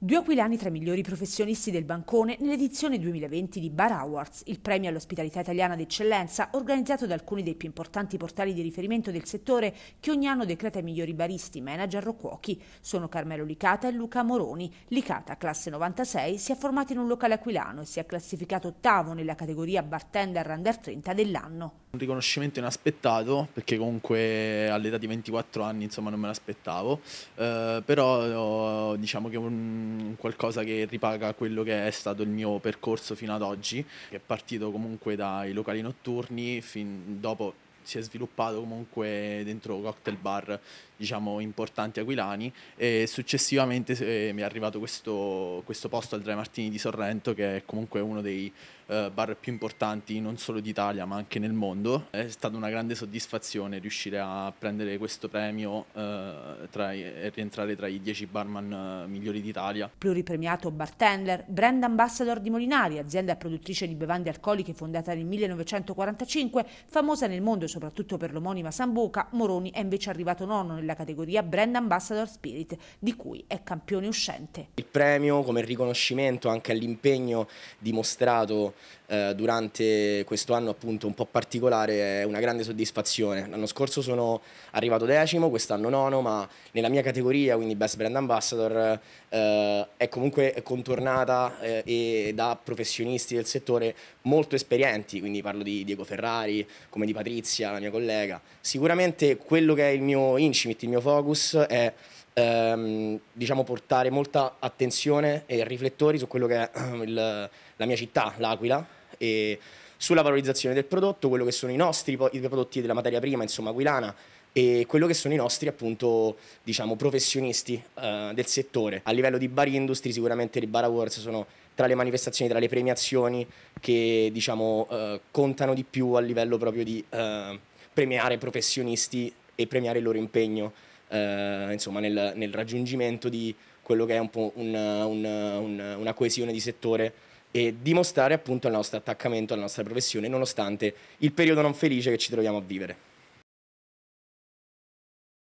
Due aquilani tra i migliori professionisti del bancone nell'edizione 2020 di Bar Awards, il premio all'ospitalità italiana d'eccellenza organizzato da alcuni dei più importanti portali di riferimento del settore che ogni anno decreta i migliori baristi, manager o cuochi. Sono Carmelo Licata e Luca Moroni. Licata, classe 96, si è formato in un locale aquilano e si è classificato ottavo nella categoria bartender under 30 dell'anno. Un riconoscimento inaspettato perché comunque all'età di 24 anni insomma non me l'aspettavo, eh, però diciamo che un qualcosa che ripaga quello che è stato il mio percorso fino ad oggi, che è partito comunque dai locali notturni, fin dopo si è sviluppato comunque dentro cocktail bar diciamo importanti aquilani e successivamente eh, mi è arrivato questo, questo, posto al Dry Martini di Sorrento che è comunque uno dei eh, bar più importanti non solo d'Italia ma anche nel mondo è stata una grande soddisfazione riuscire a prendere questo premio eh, tra, e rientrare tra i 10 barman eh, migliori d'Italia pluripremiato bartender brand ambassador di Molinari azienda produttrice di bevande alcoliche fondata nel 1945 famosa nel mondo soprattutto soprattutto per l'omonima Sambuca, Moroni è invece arrivato nono nella categoria Brand Ambassador Spirit, di cui è campione uscente. Il premio come riconoscimento anche all'impegno dimostrato eh, durante questo anno appunto un po' particolare è una grande soddisfazione. L'anno scorso sono arrivato decimo, quest'anno nono, ma nella mia categoria, quindi Best Brand Ambassador, eh, è comunque contornata eh, e da professionisti del settore molto esperienti, quindi parlo di Diego Ferrari, come di Patrizia, Lucia, la mia collega, sicuramente quello che è il mio incipit, il mio focus è ehm, diciamo portare molta attenzione e riflettori su quello che è ehm, il, la mia città, l'Aquila, e sulla valorizzazione del prodotto, quello che sono i nostri i prodotti della materia prima, insomma, aquilana e quello che sono i nostri appunto diciamo professionisti eh, del settore. A livello di bar industry sicuramente i bar awards sono tra le manifestazioni, tra le premiazioni che diciamo eh, contano di più a livello proprio di eh, premiare professionisti e premiare il loro impegno eh, insomma, nel, nel, raggiungimento di quello che è un po' una, una, una, una coesione di settore e dimostrare appunto il nostro attaccamento alla nostra professione nonostante il periodo non felice che ci troviamo a vivere.